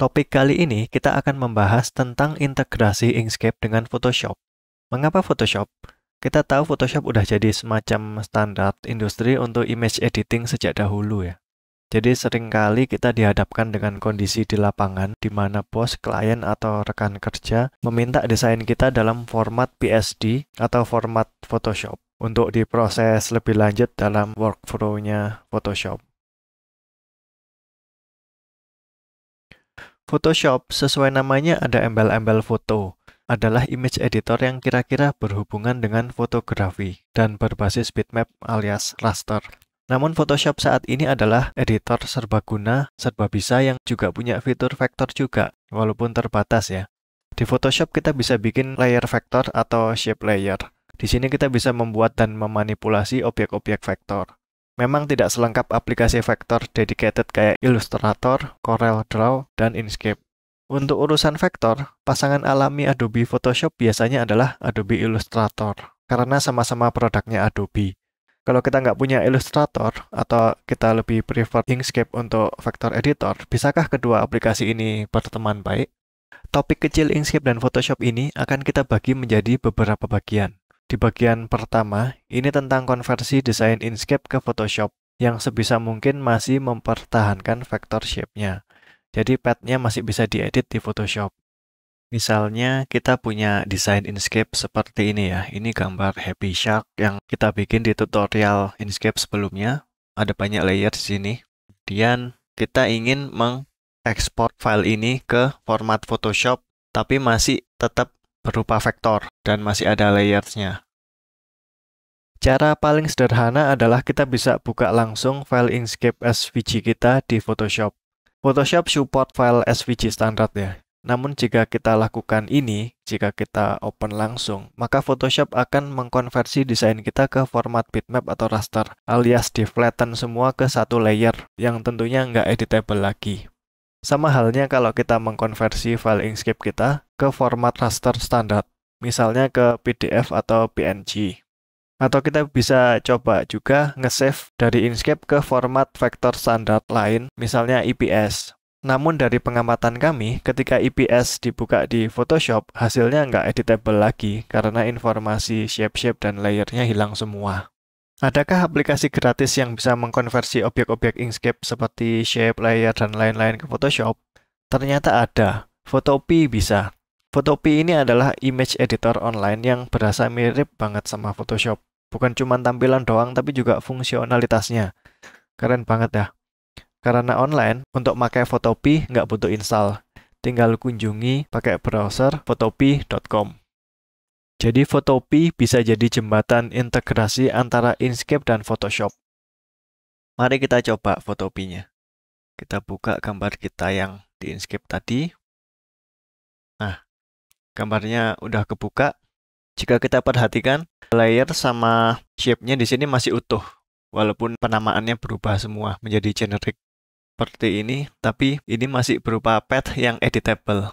Topik kali ini kita akan membahas tentang integrasi Inkscape dengan Photoshop. Mengapa Photoshop? Kita tahu Photoshop udah jadi semacam standar industri untuk image editing sejak dahulu ya. Jadi seringkali kita dihadapkan dengan kondisi di lapangan di mana bos, klien, atau rekan kerja meminta desain kita dalam format PSD atau format Photoshop untuk diproses lebih lanjut dalam workflow-nya Photoshop. Photoshop sesuai namanya ada embel-embel foto adalah image editor yang kira-kira berhubungan dengan fotografi dan berbasis bitmap alias raster. Namun Photoshop saat ini adalah editor serbaguna, serba bisa yang juga punya fitur vektor juga, walaupun terbatas ya. Di Photoshop kita bisa bikin layer vektor atau shape layer. Di sini kita bisa membuat dan memanipulasi objek-objek vektor. Memang tidak selengkap aplikasi vektor dedicated kayak Illustrator, Corel Draw, dan Inkscape. Untuk urusan vektor, pasangan alami Adobe Photoshop biasanya adalah Adobe Illustrator, karena sama-sama produknya Adobe. Kalau kita nggak punya Illustrator, atau kita lebih prefer Inkscape untuk vektor editor, bisakah kedua aplikasi ini berteman baik? Topik kecil Inkscape dan Photoshop ini akan kita bagi menjadi beberapa bagian. Di bagian pertama, ini tentang konversi desain Inkscape ke Photoshop yang sebisa mungkin masih mempertahankan vektor shape-nya. Jadi path-nya masih bisa diedit di Photoshop. Misalnya kita punya desain Inkscape seperti ini ya. Ini gambar Happy Shark yang kita bikin di tutorial Inkscape sebelumnya. Ada banyak layer di sini. Kemudian kita ingin mengekspor file ini ke format Photoshop tapi masih tetap berupa vektor dan masih ada layersnya. Cara paling sederhana adalah kita bisa buka langsung file Inkscape SVG kita di Photoshop. Photoshop support file SVG standar ya. Namun jika kita lakukan ini, jika kita open langsung, maka Photoshop akan mengkonversi desain kita ke format bitmap atau raster, alias di flatten semua ke satu layer yang tentunya nggak editable lagi. Sama halnya kalau kita mengkonversi file Inkscape kita ke format raster standar, misalnya ke PDF atau PNG. Atau kita bisa coba juga nge-save dari Inkscape ke format vektor standar lain, misalnya IPS. Namun dari pengamatan kami, ketika IPS dibuka di Photoshop, hasilnya nggak editable lagi karena informasi shape-shape dan layernya hilang semua. Adakah aplikasi gratis yang bisa mengkonversi objek-objek Inkscape seperti shape, layer, dan lain-lain ke Photoshop? Ternyata ada. Photopea bisa. Photopea ini adalah image editor online yang berasa mirip banget sama Photoshop. Bukan cuma tampilan doang, tapi juga fungsionalitasnya. Keren banget ya. Karena online, untuk pakai Photopea nggak butuh install. Tinggal kunjungi pakai browser photopea.com. Jadi Photopi bisa jadi jembatan integrasi antara Inkscape dan Photoshop. Mari kita coba photopea Kita buka gambar kita yang di Inkscape tadi. Nah, gambarnya udah kebuka. Jika kita perhatikan, layer sama shape-nya di sini masih utuh, walaupun penamaannya berubah semua menjadi generic seperti ini, tapi ini masih berupa path yang editable.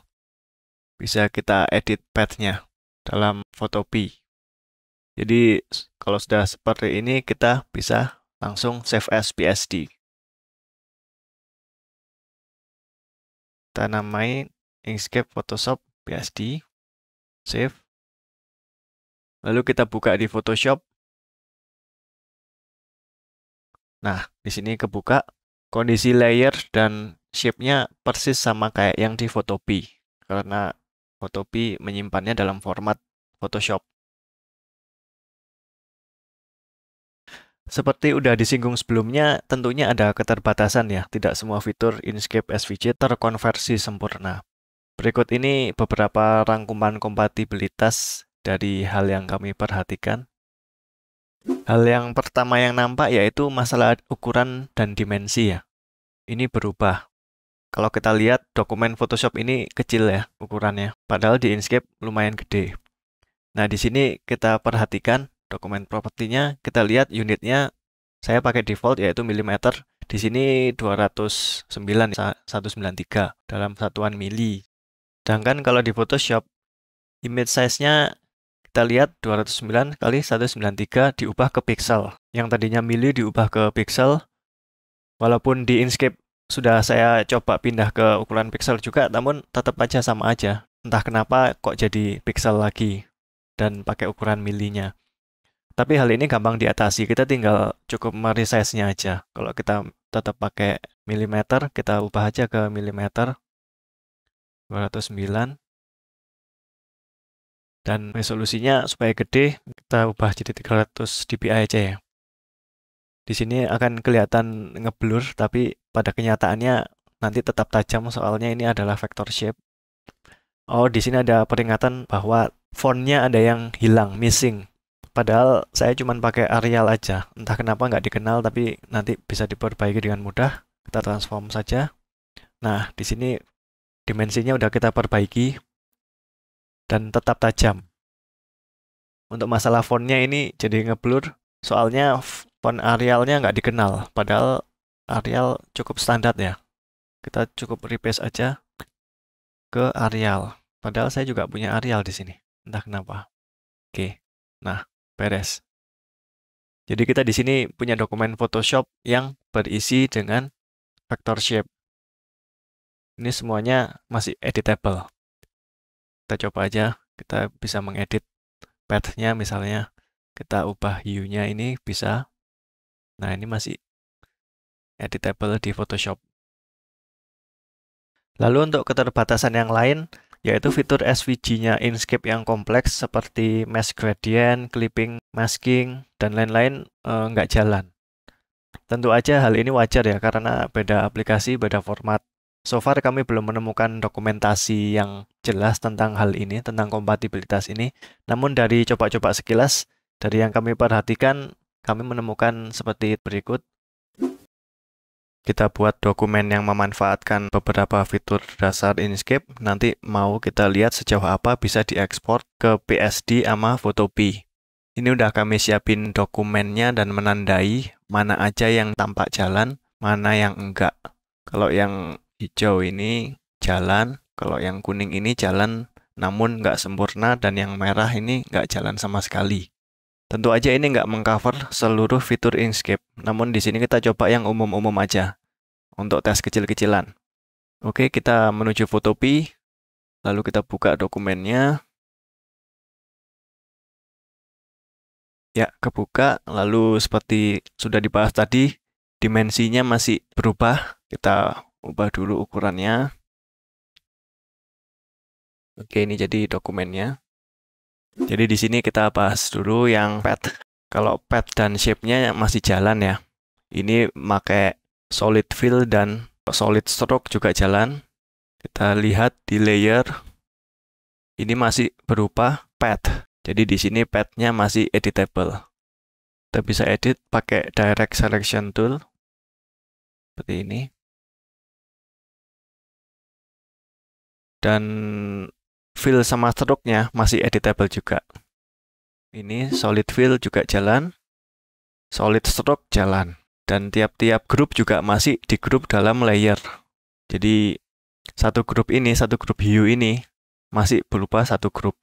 Bisa kita edit path-nya dalam fotopi. Jadi kalau sudah seperti ini kita bisa langsung save as PSD. Kita namai Inkscape Photoshop PSD. Save. Lalu kita buka di Photoshop. Nah, di sini kebuka. Kondisi layer dan shape-nya persis sama kayak yang di Photopea Karena Kotopi menyimpannya dalam format Photoshop. Seperti udah disinggung sebelumnya, tentunya ada keterbatasan ya, tidak semua fitur Inkscape SVG terkonversi sempurna. Berikut ini beberapa rangkuman kompatibilitas dari hal yang kami perhatikan. Hal yang pertama yang nampak yaitu masalah ukuran dan dimensi ya. Ini berubah. Kalau kita lihat dokumen Photoshop ini kecil ya ukurannya, padahal di Inkscape lumayan gede. Nah, di sini kita perhatikan dokumen propertinya, kita lihat unitnya saya pakai default yaitu milimeter. Di sini 209 193 dalam satuan mili. Sedangkan kalau di Photoshop image size-nya kita lihat 209 kali 193 diubah ke pixel. Yang tadinya mili diubah ke pixel. Walaupun di Inkscape sudah saya coba pindah ke ukuran pixel juga, namun tetap aja sama aja. Entah kenapa kok jadi pixel lagi dan pakai ukuran milinya. Tapi hal ini gampang diatasi, kita tinggal cukup meresize-nya aja. Kalau kita tetap pakai milimeter, kita ubah aja ke milimeter 209 dan resolusinya supaya gede kita ubah jadi 300 dpi aja ya di sini akan kelihatan ngeblur tapi pada kenyataannya nanti tetap tajam soalnya ini adalah vector shape. Oh, di sini ada peringatan bahwa fontnya ada yang hilang, missing. Padahal saya cuma pakai Arial aja. Entah kenapa nggak dikenal tapi nanti bisa diperbaiki dengan mudah. Kita transform saja. Nah, di sini dimensinya udah kita perbaiki dan tetap tajam. Untuk masalah fontnya ini jadi ngeblur soalnya font Arialnya nggak dikenal, padahal Arial cukup standar ya. Kita cukup replace aja ke Arial. Padahal saya juga punya Arial di sini. Entah kenapa. Oke. Nah, beres. Jadi kita di sini punya dokumen Photoshop yang berisi dengan vector shape. Ini semuanya masih editable. Kita coba aja, kita bisa mengedit path-nya misalnya. Kita ubah hue-nya ini bisa Nah, ini masih editable di Photoshop. Lalu untuk keterbatasan yang lain, yaitu fitur SVG-nya Inkscape yang kompleks seperti mask gradient, clipping, masking, dan lain-lain eh, nggak -lain, e, jalan. Tentu aja hal ini wajar ya, karena beda aplikasi, beda format. So far kami belum menemukan dokumentasi yang jelas tentang hal ini, tentang kompatibilitas ini. Namun dari coba-coba sekilas, dari yang kami perhatikan, kami menemukan seperti berikut. Kita buat dokumen yang memanfaatkan beberapa fitur dasar Inkscape. Nanti mau kita lihat sejauh apa bisa diekspor ke PSD sama Photopi. Ini udah kami siapin dokumennya dan menandai mana aja yang tampak jalan, mana yang enggak. Kalau yang hijau ini jalan, kalau yang kuning ini jalan namun nggak sempurna dan yang merah ini nggak jalan sama sekali. Tentu aja ini nggak mengcover seluruh fitur Inkscape, namun di sini kita coba yang umum-umum aja untuk tes kecil-kecilan. Oke, kita menuju Fotopi, lalu kita buka dokumennya. Ya, kebuka, lalu seperti sudah dibahas tadi, dimensinya masih berubah. Kita ubah dulu ukurannya. Oke, ini jadi dokumennya. Jadi di sini kita bahas dulu yang pad. Kalau pad dan shape-nya masih jalan ya. Ini pakai solid fill dan solid stroke juga jalan. Kita lihat di layer ini masih berupa pad. Jadi di sini pad-nya masih editable. Kita bisa edit pakai direct selection tool seperti ini. Dan fill sama stroke-nya masih editable juga. Ini solid fill juga jalan, solid stroke jalan. Dan tiap-tiap grup juga masih di grup dalam layer. Jadi satu grup ini, satu grup hiu ini masih berupa satu grup.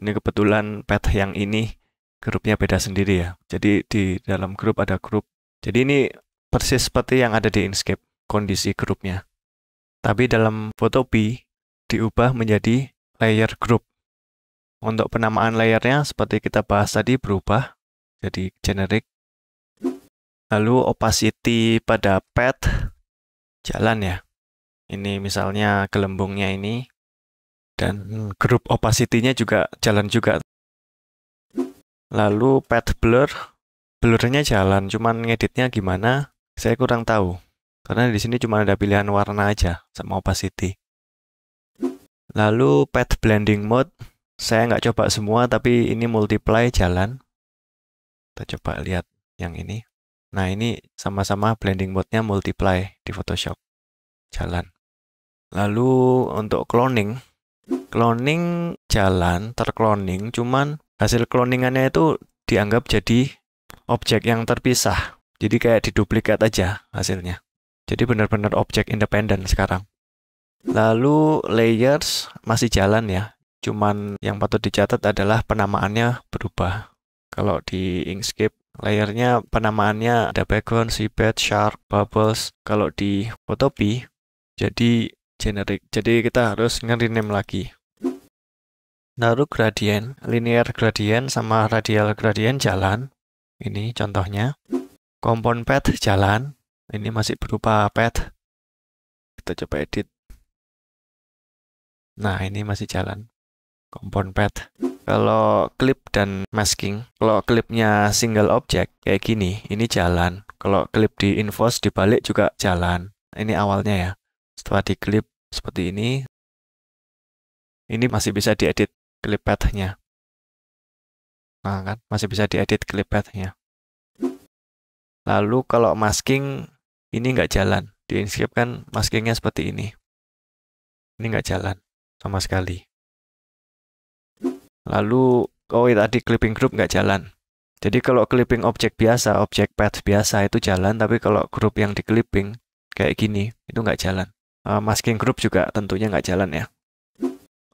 Ini kebetulan pet yang ini grupnya beda sendiri ya. Jadi di dalam grup ada grup. Jadi ini persis seperti yang ada di Inkscape, kondisi grupnya. Tapi dalam Photopea diubah menjadi layer group. Untuk penamaan layernya, seperti kita bahas tadi, berubah jadi generic. Lalu opacity pada path jalan ya. Ini misalnya gelembungnya ini. Dan group opacity-nya juga jalan juga. Lalu path blur, blurnya jalan, cuman ngeditnya gimana? Saya kurang tahu. Karena di sini cuma ada pilihan warna aja sama opacity. Lalu path blending mode, saya nggak coba semua tapi ini multiply jalan. Kita coba lihat yang ini. Nah ini sama-sama blending mode-nya multiply di Photoshop. Jalan. Lalu untuk cloning, cloning jalan, tercloning, cuman hasil cloningannya itu dianggap jadi objek yang terpisah. Jadi kayak diduplikat aja hasilnya. Jadi benar-benar objek independen sekarang. Lalu layers masih jalan ya. Cuman yang patut dicatat adalah penamaannya berubah. Kalau di Inkscape layernya penamaannya ada background, seabed, shark, bubbles. Kalau di Photopi jadi generic. Jadi kita harus nge-rename lagi. Lalu gradient, linear gradient sama radial gradient jalan. Ini contohnya. Compound path jalan. Ini masih berupa path. Kita coba edit Nah, ini masih jalan. Compound path. Kalau clip dan masking, kalau clipnya single object kayak gini, ini jalan. Kalau clip di inverse dibalik juga jalan. Ini awalnya ya. Setelah di clip seperti ini, ini masih bisa diedit clip path Nah, kan masih bisa diedit clip path Lalu kalau masking ini nggak jalan. Di Inkscape kan maskingnya seperti ini. Ini nggak jalan sama sekali. Lalu, oh iya, tadi clipping group nggak jalan. Jadi kalau clipping objek biasa, objek path biasa itu jalan, tapi kalau grup yang di clipping kayak gini, itu nggak jalan. Uh, masking group juga tentunya nggak jalan ya.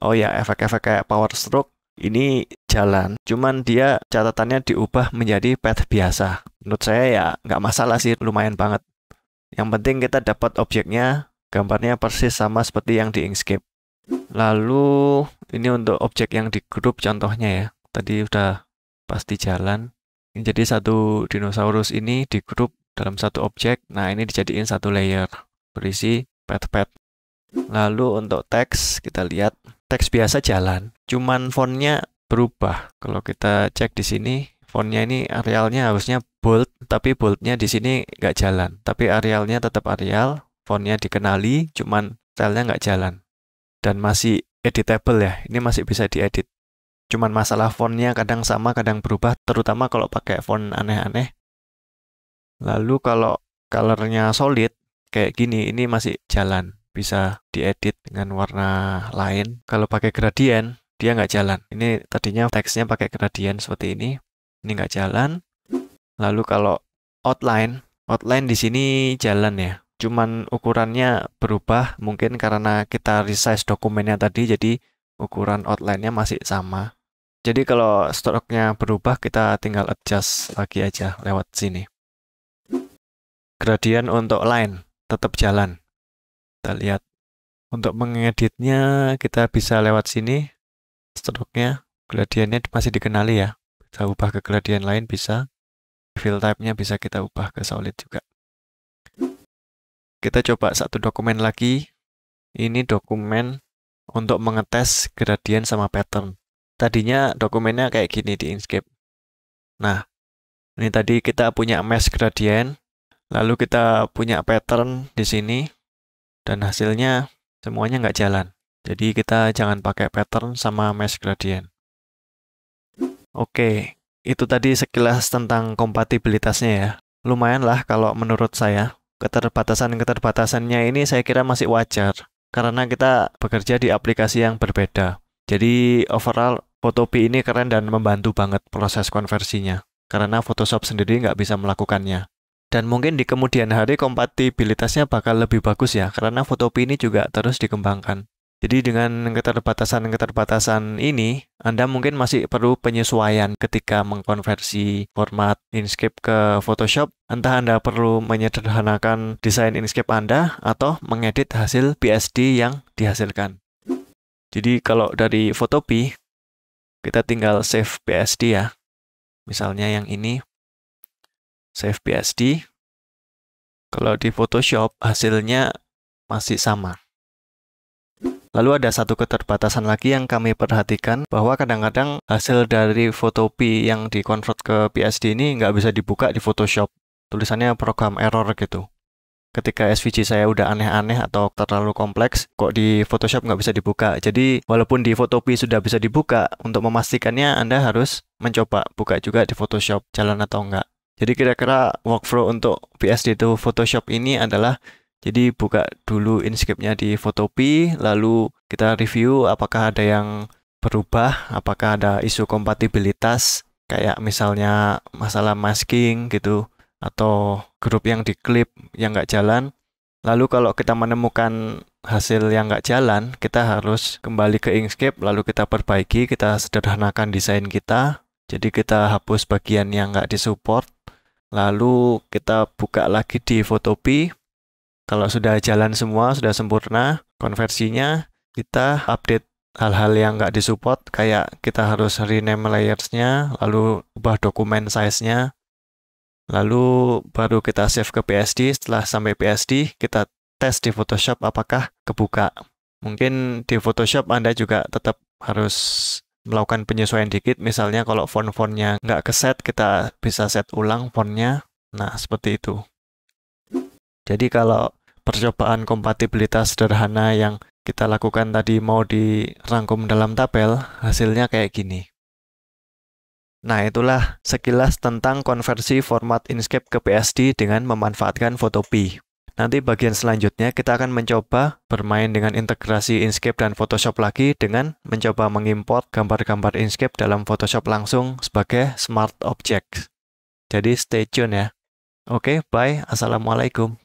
Oh ya, efek-efek kayak power stroke ini jalan, cuman dia catatannya diubah menjadi path biasa. Menurut saya ya nggak masalah sih, lumayan banget. Yang penting kita dapat objeknya, gambarnya persis sama seperti yang di Inkscape. Lalu ini untuk objek yang di grup contohnya ya. Tadi udah pasti jalan. Ini Jadi satu dinosaurus ini di grup dalam satu objek. Nah ini dijadiin satu layer berisi pet-pet. Lalu untuk teks kita lihat teks biasa jalan. Cuman fontnya berubah. Kalau kita cek di sini fontnya ini arealnya harusnya bold tapi boldnya di sini nggak jalan. Tapi arealnya tetap areal, Fontnya dikenali cuman stylenya nggak jalan dan masih editable ya. Ini masih bisa diedit. Cuman masalah fontnya kadang sama, kadang berubah, terutama kalau pakai font aneh-aneh. Lalu kalau colornya solid, kayak gini, ini masih jalan. Bisa diedit dengan warna lain. Kalau pakai gradient, dia nggak jalan. Ini tadinya teksnya pakai gradient seperti ini. Ini nggak jalan. Lalu kalau outline, outline di sini jalan ya cuman ukurannya berubah mungkin karena kita resize dokumennya tadi jadi ukuran outline-nya masih sama. Jadi kalau stroke-nya berubah kita tinggal adjust lagi aja lewat sini. Gradien untuk line tetap jalan. Kita lihat untuk mengeditnya kita bisa lewat sini stroke-nya, gradiennya masih dikenali ya. Bisa ubah ke gradien lain bisa. Fill type-nya bisa kita ubah ke solid juga. Kita coba satu dokumen lagi. Ini dokumen untuk mengetes gradient sama pattern. Tadinya dokumennya kayak gini di Inkscape. Nah, ini tadi kita punya mesh gradient, lalu kita punya pattern di sini, dan hasilnya semuanya nggak jalan. Jadi kita jangan pakai pattern sama mesh gradient. Oke, itu tadi sekilas tentang kompatibilitasnya ya. Lumayan lah kalau menurut saya. Keterbatasan-keterbatasannya ini saya kira masih wajar karena kita bekerja di aplikasi yang berbeda. Jadi overall Photopea ini keren dan membantu banget proses konversinya karena Photoshop sendiri nggak bisa melakukannya. Dan mungkin di kemudian hari kompatibilitasnya bakal lebih bagus ya karena Photopea ini juga terus dikembangkan. Jadi dengan keterbatasan-keterbatasan ini, Anda mungkin masih perlu penyesuaian ketika mengkonversi format Inkscape ke Photoshop. Entah Anda perlu menyederhanakan desain Inkscape Anda atau mengedit hasil PSD yang dihasilkan. Jadi kalau dari Photopea, kita tinggal save PSD ya. Misalnya yang ini, save PSD. Kalau di Photoshop, hasilnya masih sama. Lalu ada satu keterbatasan lagi yang kami perhatikan bahwa kadang-kadang hasil dari Photopea yang dikonvert ke PSD ini nggak bisa dibuka di Photoshop. Tulisannya program error gitu. Ketika SVG saya udah aneh-aneh atau terlalu kompleks, kok di Photoshop nggak bisa dibuka. Jadi walaupun di Photopea sudah bisa dibuka, untuk memastikannya Anda harus mencoba buka juga di Photoshop, jalan atau enggak. Jadi kira-kira workflow untuk PSD itu Photoshop ini adalah jadi buka dulu inkscape nya di Fotopi, lalu kita review apakah ada yang berubah, apakah ada isu kompatibilitas, kayak misalnya masalah masking gitu, atau grup yang diklip yang nggak jalan. Lalu kalau kita menemukan hasil yang nggak jalan, kita harus kembali ke Inkscape, lalu kita perbaiki, kita sederhanakan desain kita, jadi kita hapus bagian yang nggak disupport, lalu kita buka lagi di Fotopi, kalau sudah jalan semua, sudah sempurna konversinya, kita update hal-hal yang nggak disupport, kayak kita harus rename layersnya, lalu ubah dokumen size-nya, lalu baru kita save ke PSD. Setelah sampai PSD, kita tes di Photoshop apakah kebuka. Mungkin di Photoshop Anda juga tetap harus melakukan penyesuaian dikit. Misalnya kalau font-fontnya nggak keset, kita bisa set ulang font-nya, Nah, seperti itu. Jadi kalau percobaan kompatibilitas sederhana yang kita lakukan tadi mau dirangkum dalam tabel, hasilnya kayak gini. Nah, itulah sekilas tentang konversi format Inkscape ke PSD dengan memanfaatkan Photopea. Nanti bagian selanjutnya kita akan mencoba bermain dengan integrasi Inkscape dan Photoshop lagi dengan mencoba mengimport gambar-gambar Inkscape dalam Photoshop langsung sebagai smart object. Jadi stay tune ya. Oke, okay, bye. Assalamualaikum.